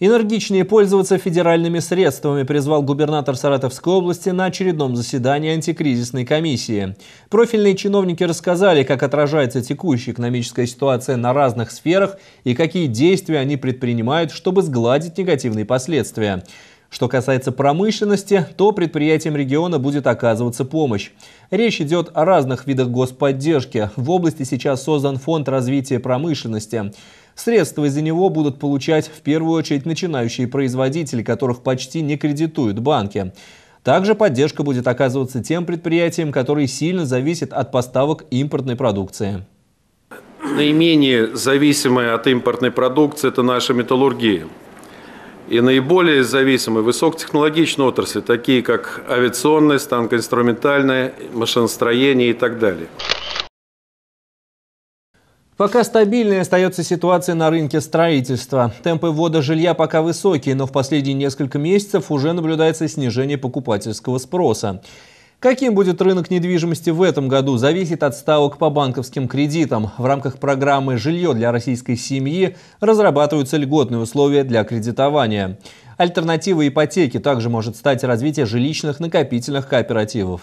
Энергичнее пользоваться федеральными средствами призвал губернатор Саратовской области на очередном заседании антикризисной комиссии. Профильные чиновники рассказали, как отражается текущая экономическая ситуация на разных сферах и какие действия они предпринимают, чтобы сгладить негативные последствия. Что касается промышленности, то предприятиям региона будет оказываться помощь. Речь идет о разных видах господдержки. В области сейчас создан фонд развития промышленности. Средства из-за него будут получать в первую очередь начинающие производители, которых почти не кредитуют банки. Также поддержка будет оказываться тем предприятиям, которые сильно зависят от поставок импортной продукции. Наименее зависимые от импортной продукции – это наша металлургия. И наиболее зависимые высокотехнологичные отрасли, такие как авиационная, станкоинструментальная, машиностроение и так далее. Пока стабильной остается ситуация на рынке строительства. Темпы ввода жилья пока высокие, но в последние несколько месяцев уже наблюдается снижение покупательского спроса. Каким будет рынок недвижимости в этом году, зависит от ставок по банковским кредитам. В рамках программы «Жилье для российской семьи» разрабатываются льготные условия для кредитования. Альтернативой ипотеки также может стать развитие жилищных накопительных кооперативов.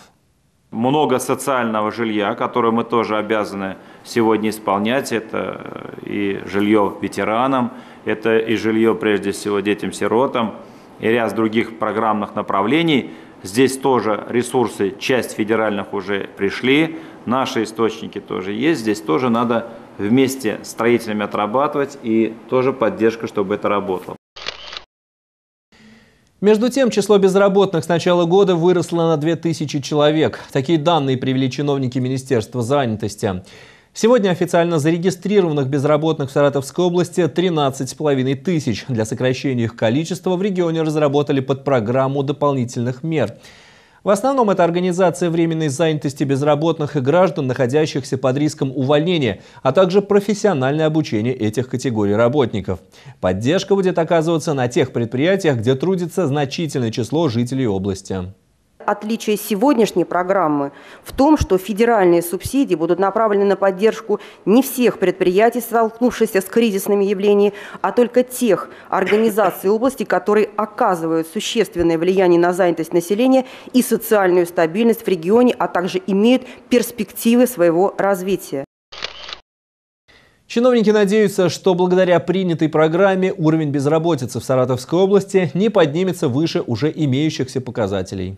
Много социального жилья, которое мы тоже обязаны сегодня исполнять. Это э, и жилье ветеранам, это и жилье прежде всего детям-сиротам, и ряд других программных направлений. Здесь тоже ресурсы, часть федеральных уже пришли, наши источники тоже есть. Здесь тоже надо вместе с строителями отрабатывать и тоже поддержка, чтобы это работало. Между тем, число безработных с начала года выросло на 2000 человек. Такие данные привели чиновники Министерства занятости. Сегодня официально зарегистрированных безработных в Саратовской области 13,5 тысяч. Для сокращения их количества в регионе разработали под программу дополнительных мер. В основном это организация временной занятости безработных и граждан, находящихся под риском увольнения, а также профессиональное обучение этих категорий работников. Поддержка будет оказываться на тех предприятиях, где трудится значительное число жителей области. Отличие сегодняшней программы в том, что федеральные субсидии будут направлены на поддержку не всех предприятий, столкнувшихся с кризисными явлениями, а только тех организаций области, которые оказывают существенное влияние на занятость населения и социальную стабильность в регионе, а также имеют перспективы своего развития. Чиновники надеются, что благодаря принятой программе уровень безработицы в Саратовской области не поднимется выше уже имеющихся показателей.